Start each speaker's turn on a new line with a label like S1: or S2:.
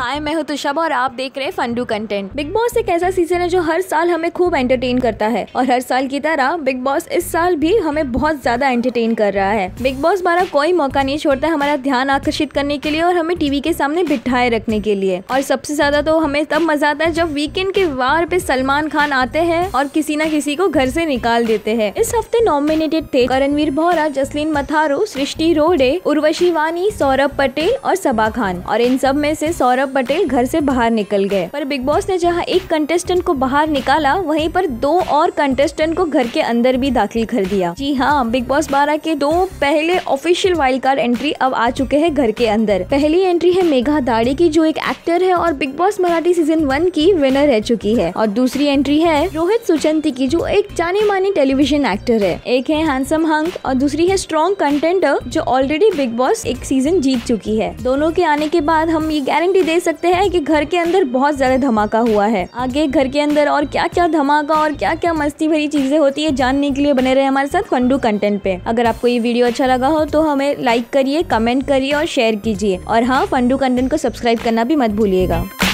S1: हाय मैं हूं तुषाबा और आप देख रहे हैं फंडू कंटेंट बिग बॉस एक ऐसा सीजन है जो हर साल हमें खूब एंटरटेन करता है और हर साल की तरह बिग बॉस इस साल भी हमें बहुत ज्यादा एंटरटेन कर रहा है बिग बॉस बारा कोई मौका नहीं छोड़ता हमारा ध्यान आकर्षित करने के लिए और हमें टीवी के सामने बिठाए रखने के लिए और सबसे ज्यादा तो हमें तब मजा आता है जब वीकेंड के वार पे सलमान खान आते हैं और किसी न किसी को घर से निकाल देते हैं इस हफ्ते नॉमिनेटेड थे करणवीर भोरा जसलीन मथारू सृष्टि रोडे उर्वशी वानी सौरभ पटेल और सबा खान और इन सब में से सौरभ सौरभ पटेल घर से बाहर निकल गए पर बिग बॉस ने जहां एक कंटेस्टेंट को बाहर निकाला वहीं पर दो और कंटेस्टेंट को घर के अंदर भी दाखिल कर दिया जी हाँ बिग बॉस बारह के दो पहले ऑफिशियल वाइल्ड कार्ड एंट्री अब आ चुके हैं घर के अंदर पहली एंट्री है मेघा दाड़े की जो एक एक्टर है और Bigg Boss Marathi season one की विनर रह चुकी है और दूसरी एंट्री है रोहित सुचंती की जो एक जाने माने टेलीविजन एक्टर है एक है हैंडसम हंक और दूसरी है स्ट्रॉन्ग कंटेंटर जो ऑलरेडी बिग बॉस एक सीजन जीत चुकी है दोनों के आने के बाद हम ये गारंटी दे सकते हैं कि घर के अंदर बहुत ज्यादा धमाका हुआ है आगे घर के अंदर और क्या क्या धमाका और क्या क्या मस्ती भरी चीजें होती है जानने के लिए बने रहे हमारे साथ फंडू कंटेंट पे अगर आपको ये वीडियो अच्छा लगा हो तो हमें लाइक करिए कमेंट करिए और शेयर कीजिए और हाँ फंडू कंटेंट को सब्सक्राइब करना भी मत भूलिएगा